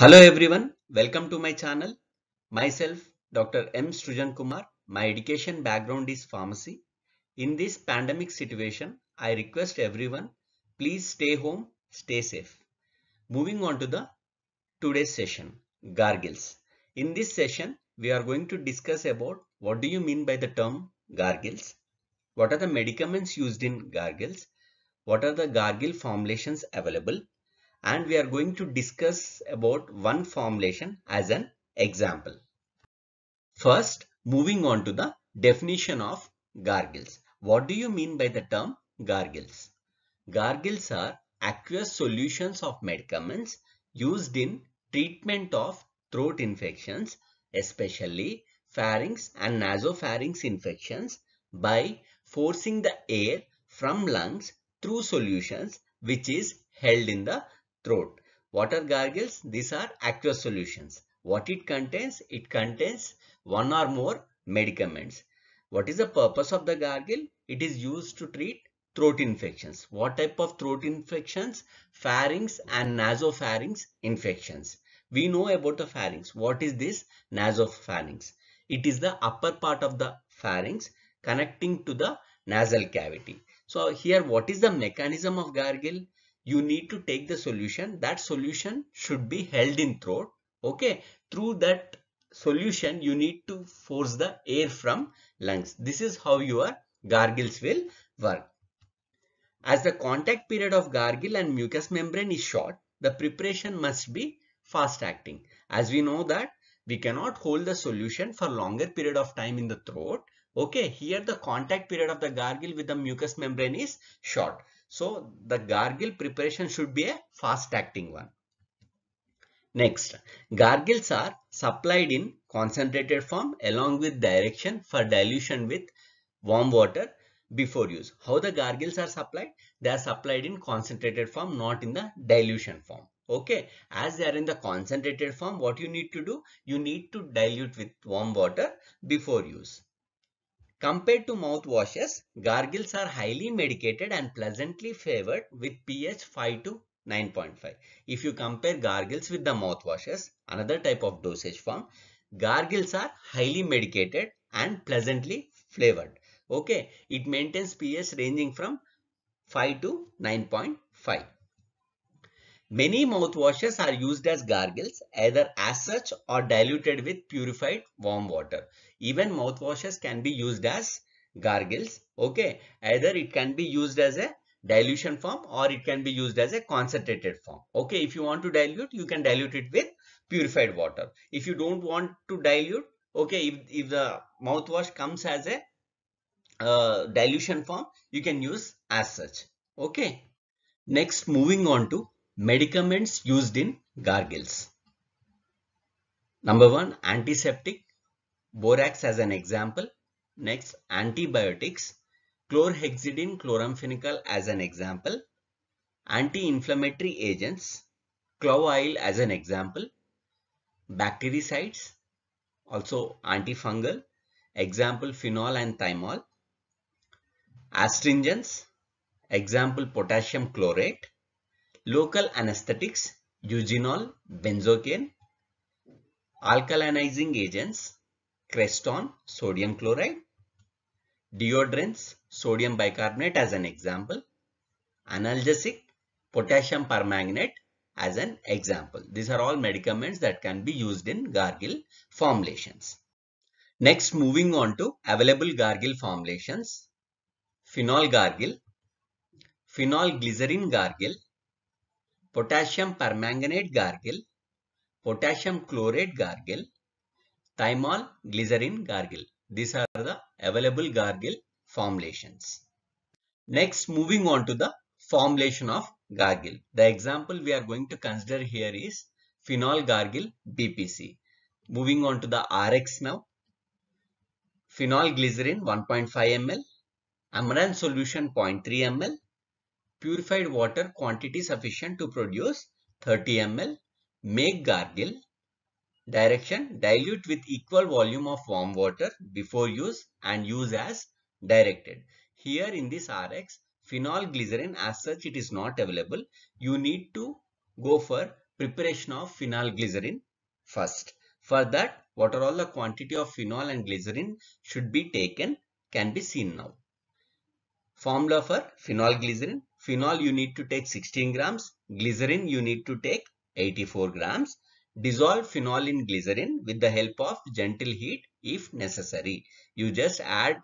Hello everyone, welcome to my channel. Myself, Dr. M. Srujan Kumar. My education background is pharmacy. In this pandemic situation, I request everyone, please stay home, stay safe. Moving on to the today's session, gargles. In this session, we are going to discuss about what do you mean by the term gargles? What are the medicaments used in gargles? What are the gargle formulations available? and we are going to discuss about one formulation as an example. First, moving on to the definition of gargles. What do you mean by the term gargles? Gargles are aqueous solutions of medicaments used in treatment of throat infections, especially pharynx and nasopharynx infections by forcing the air from lungs through solutions which is held in the throat. Water gargles, these are aqueous solutions. What it contains? It contains one or more medicaments. What is the purpose of the gargle? It is used to treat throat infections. What type of throat infections? Pharynx and nasopharynx infections. We know about the pharynx. What is this nasopharynx? It is the upper part of the pharynx connecting to the nasal cavity. So here what is the mechanism of gargle? you need to take the solution. That solution should be held in throat. Okay. Through that solution, you need to force the air from lungs. This is how your gargles will work. As the contact period of gargle and mucous membrane is short, the preparation must be fast acting. As we know that we cannot hold the solution for longer period of time in the throat Okay, here the contact period of the gargle with the mucous membrane is short. So the gargle preparation should be a fast acting one. Next, gargles are supplied in concentrated form along with direction for dilution with warm water before use. How the gargles are supplied? They are supplied in concentrated form, not in the dilution form. Okay, as they are in the concentrated form, what you need to do? You need to dilute with warm water before use. Compared to mouthwashes, gargles are highly medicated and pleasantly favored with pH 5 to 9.5. If you compare gargles with the mouthwashes, another type of dosage form, gargles are highly medicated and pleasantly flavored. Okay, it maintains pH ranging from 5 to 9.5. Many mouthwashes are used as gargles either as such or diluted with purified warm water. Even mouthwashes can be used as gargles. Okay. Either it can be used as a dilution form or it can be used as a concentrated form. Okay. If you want to dilute, you can dilute it with purified water. If you don't want to dilute, okay, if, if the mouthwash comes as a uh, dilution form, you can use as such. Okay. Next, moving on to medicaments used in gargles. Number one, antiseptic borax as an example. Next, antibiotics, chlorhexidine, chloramphenicol as an example, anti-inflammatory agents, clove oil as an example, bactericides, also antifungal, example phenol and thymol, astringents, example potassium chlorate, local anesthetics, eugenol, benzocaine, alkalinizing agents, Creston, sodium chloride, deodorants, sodium bicarbonate as an example, analgesic, potassium permanganate as an example. These are all medicaments that can be used in gargle formulations. Next, moving on to available gargle formulations, phenol gargle, phenol glycerin gargle, potassium permanganate gargle, potassium chlorate gargle, thymol glycerin gargle. These are the available gargle formulations. Next, moving on to the formulation of gargle. The example we are going to consider here is phenol gargle BPC. Moving on to the RX now. Phenol glycerin 1.5 ml, amaranth solution 0.3 ml, purified water quantity sufficient to produce 30 ml, make gargle Direction, dilute with equal volume of warm water before use and use as directed. Here in this RX, phenol glycerin as such it is not available. You need to go for preparation of phenol glycerin first. For that, what are all the quantity of phenol and glycerin should be taken can be seen now. Formula for phenol glycerin: Phenol you need to take 16 grams. Glycerin you need to take 84 grams dissolve phenol in glycerin with the help of gentle heat if necessary. You just add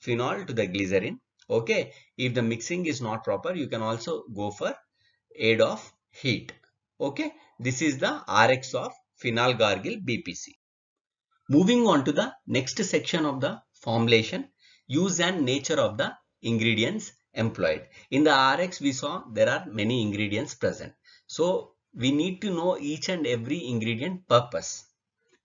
phenol to the glycerin. Okay. If the mixing is not proper, you can also go for aid of heat. Okay. This is the RX of phenol gargle BPC. Moving on to the next section of the formulation, use and nature of the ingredients employed. In the RX, we saw there are many ingredients present. So we need to know each and every ingredient purpose.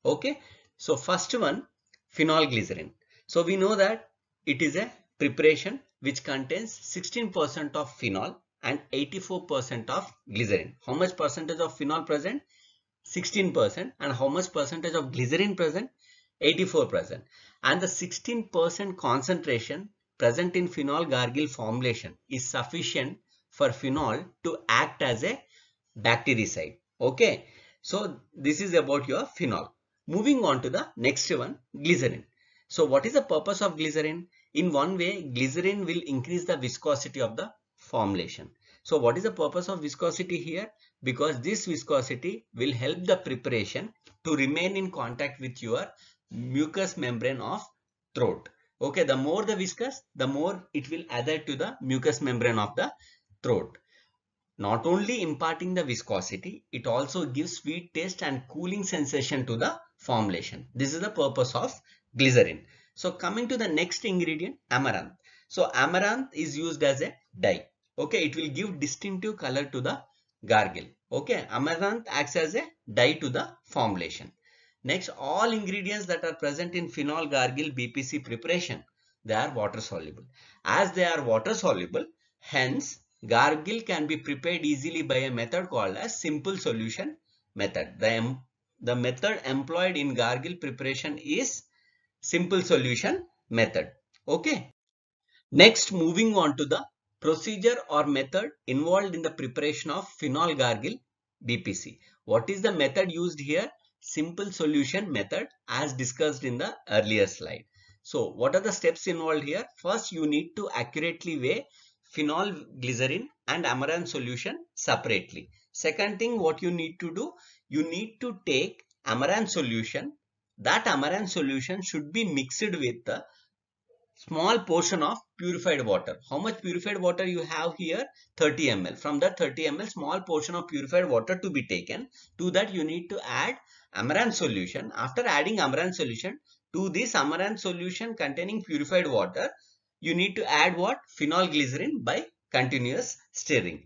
Okay. So first one, phenolglycerin. So we know that it is a preparation which contains 16% of phenol and 84% of glycerin. How much percentage of phenol present? 16% and how much percentage of glycerin present? 84% and the 16% concentration present in phenol gargle formulation is sufficient for phenol to act as a bactericide okay so this is about your phenol moving on to the next one glycerin so what is the purpose of glycerin in one way glycerin will increase the viscosity of the formulation so what is the purpose of viscosity here because this viscosity will help the preparation to remain in contact with your mucous membrane of throat okay the more the viscous the more it will adhere to the mucous membrane of the throat not only imparting the viscosity, it also gives sweet taste and cooling sensation to the formulation. This is the purpose of glycerin. So coming to the next ingredient, amaranth. So amaranth is used as a dye. Okay, it will give distinctive color to the gargle. Okay, amaranth acts as a dye to the formulation. Next, all ingredients that are present in phenol gargle BPC preparation, they are water soluble. As they are water soluble, hence Gargle can be prepared easily by a method called as simple solution method. The, the method employed in gargle preparation is simple solution method. Okay. Next, moving on to the procedure or method involved in the preparation of phenol gargle BPC. What is the method used here? Simple solution method as discussed in the earlier slide. So what are the steps involved here? First, you need to accurately weigh phenol glycerin and amaranth solution separately. Second thing what you need to do, you need to take amaranth solution. That amaranth solution should be mixed with the small portion of purified water. How much purified water you have here? 30 ml. From that 30 ml small portion of purified water to be taken. To that you need to add amaranth solution. After adding amaranth solution, to this amaranth solution containing purified water, you need to add what? Phenolglycerin by continuous stirring.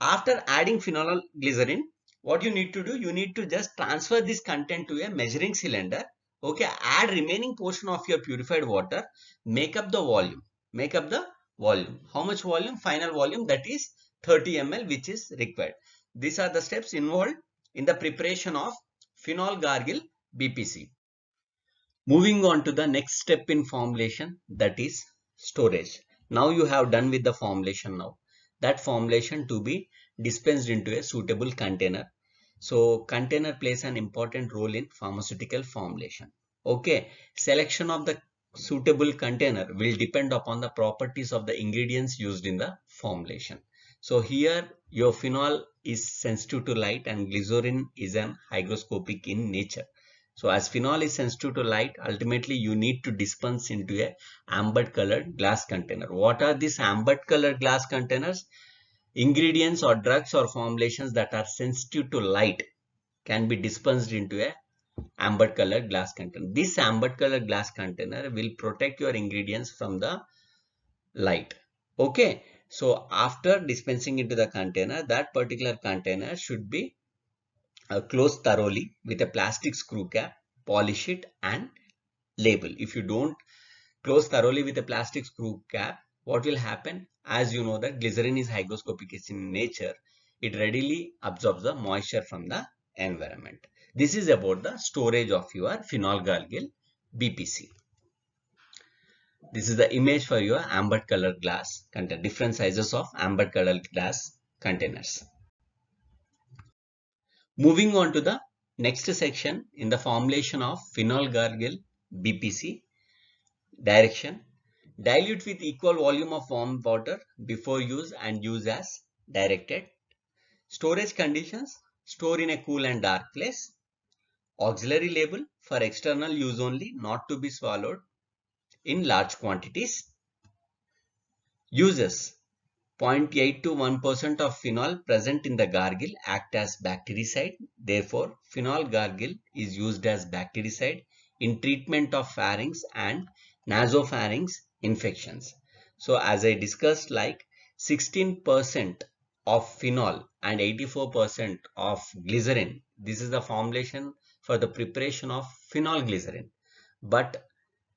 After adding phenolglycerin, what you need to do? You need to just transfer this content to a measuring cylinder. Okay, add remaining portion of your purified water, make up the volume, make up the volume. How much volume? Final volume that is 30 ml which is required. These are the steps involved in the preparation of phenol gargle BPC. Moving on to the next step in formulation that is storage. Now you have done with the formulation now. That formulation to be dispensed into a suitable container. So container plays an important role in pharmaceutical formulation. Okay, selection of the suitable container will depend upon the properties of the ingredients used in the formulation. So here your phenol is sensitive to light and glycerin is an hygroscopic in nature. So as phenol is sensitive to light, ultimately you need to dispense into a amber colored glass container. What are these amber colored glass containers? Ingredients or drugs or formulations that are sensitive to light can be dispensed into a amber colored glass container. This amber colored glass container will protect your ingredients from the light. Okay. So after dispensing into the container, that particular container should be uh, close thoroughly with a plastic screw cap, polish it and label. If you don't close thoroughly with a plastic screw cap, what will happen? As you know that glycerin is hygroscopic in nature, it readily absorbs the moisture from the environment. This is about the storage of your phenolgalgyl BPC. This is the image for your amber colored glass, different sizes of amber colored glass containers. Moving on to the next section in the formulation of phenol gargle BPC direction dilute with equal volume of warm water before use and use as directed storage conditions store in a cool and dark place auxiliary label for external use only not to be swallowed in large quantities uses 0.8 to 1% of phenol present in the gargle act as bactericide. Therefore, phenol gargle is used as bactericide in treatment of pharynx and nasopharynx infections. So, as I discussed like 16% of phenol and 84% of glycerin. This is the formulation for the preparation of phenol glycerin. But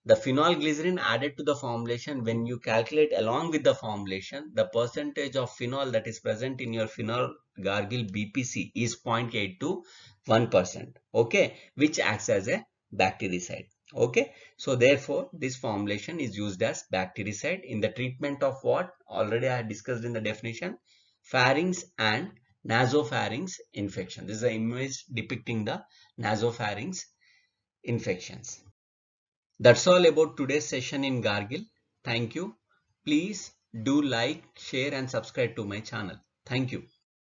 the phenylglycerin added to the formulation when you calculate along with the formulation, the percentage of phenol that is present in your phenol gargle BPC is 0.8 to 1%, okay, which acts as a bactericide, okay. So therefore, this formulation is used as bactericide in the treatment of what already I discussed in the definition, pharynx and nasopharynx infection. This is the image depicting the nasopharynx infections. That's all about today's session in Gargle. Thank you. Please do like, share and subscribe to my channel. Thank you.